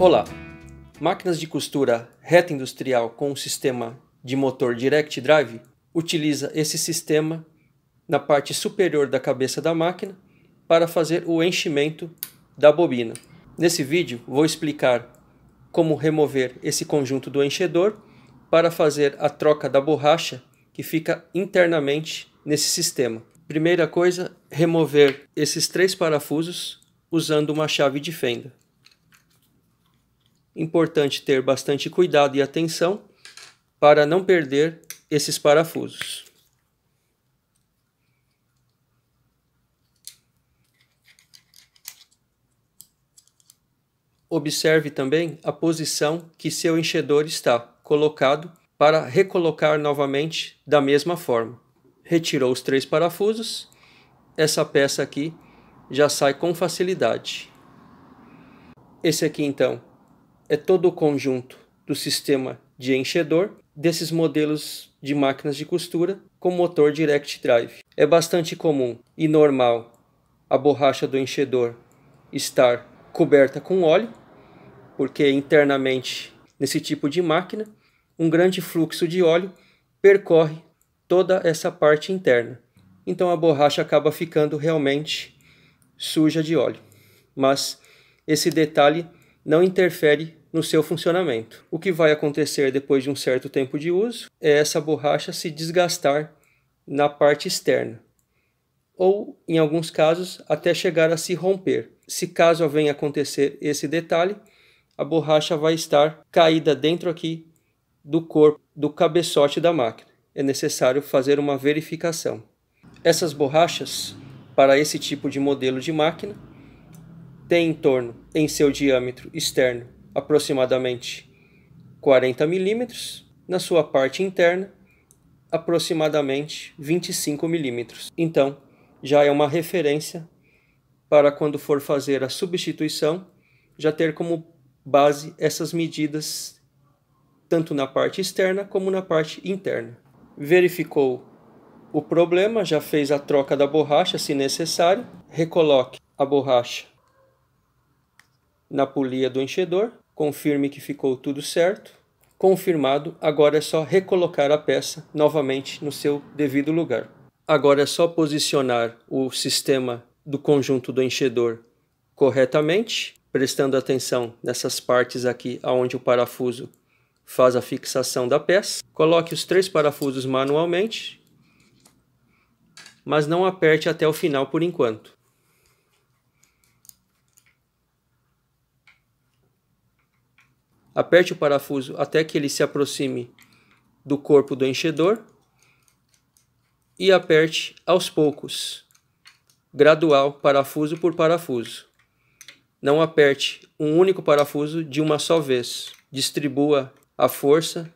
Olá! Máquinas de costura reta industrial com sistema de motor direct drive utiliza esse sistema na parte superior da cabeça da máquina para fazer o enchimento da bobina. Nesse vídeo vou explicar como remover esse conjunto do enchedor para fazer a troca da borracha que fica internamente nesse sistema. Primeira coisa, remover esses três parafusos usando uma chave de fenda importante ter bastante cuidado e atenção para não perder esses parafusos. Observe também a posição que seu enchedor está colocado para recolocar novamente da mesma forma. Retirou os três parafusos, essa peça aqui já sai com facilidade. Esse aqui então é todo o conjunto do sistema de enchedor desses modelos de máquinas de costura com motor direct drive. É bastante comum e normal a borracha do enchedor estar coberta com óleo, porque internamente nesse tipo de máquina um grande fluxo de óleo percorre toda essa parte interna. Então a borracha acaba ficando realmente suja de óleo. Mas esse detalhe não interfere no seu funcionamento. O que vai acontecer depois de um certo tempo de uso é essa borracha se desgastar na parte externa, ou em alguns casos até chegar a se romper. Se caso venha acontecer esse detalhe, a borracha vai estar caída dentro aqui do corpo do cabeçote da máquina. É necessário fazer uma verificação. Essas borrachas para esse tipo de modelo de máquina têm em torno em seu diâmetro externo aproximadamente 40 milímetros, na sua parte interna, aproximadamente 25 milímetros. Então, já é uma referência para quando for fazer a substituição, já ter como base essas medidas tanto na parte externa como na parte interna. Verificou o problema, já fez a troca da borracha se necessário, recoloque a borracha na polia do enchedor confirme que ficou tudo certo. Confirmado, agora é só recolocar a peça novamente no seu devido lugar. Agora é só posicionar o sistema do conjunto do enchedor corretamente, prestando atenção nessas partes aqui aonde o parafuso faz a fixação da peça. Coloque os três parafusos manualmente, mas não aperte até o final por enquanto. aperte o parafuso até que ele se aproxime do corpo do enchedor e aperte aos poucos, gradual, parafuso por parafuso. Não aperte um único parafuso de uma só vez. Distribua a força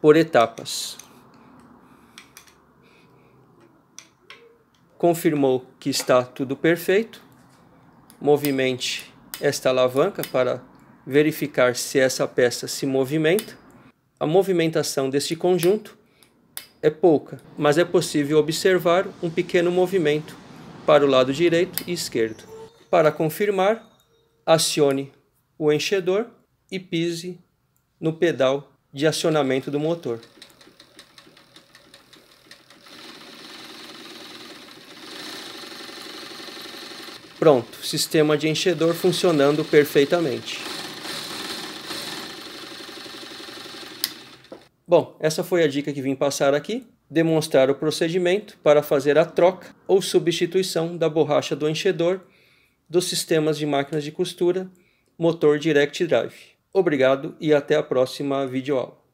por etapas. Confirmou que está tudo perfeito. Movimente esta alavanca para verificar se essa peça se movimenta. A movimentação deste conjunto é pouca, mas é possível observar um pequeno movimento para o lado direito e esquerdo. Para confirmar, acione o enchedor e pise no pedal de acionamento do motor. Pronto, sistema de enchedor funcionando perfeitamente. Bom, essa foi a dica que vim passar aqui. Demonstrar o procedimento para fazer a troca ou substituição da borracha do enchedor dos sistemas de máquinas de costura motor Direct Drive. Obrigado e até a próxima videoaula.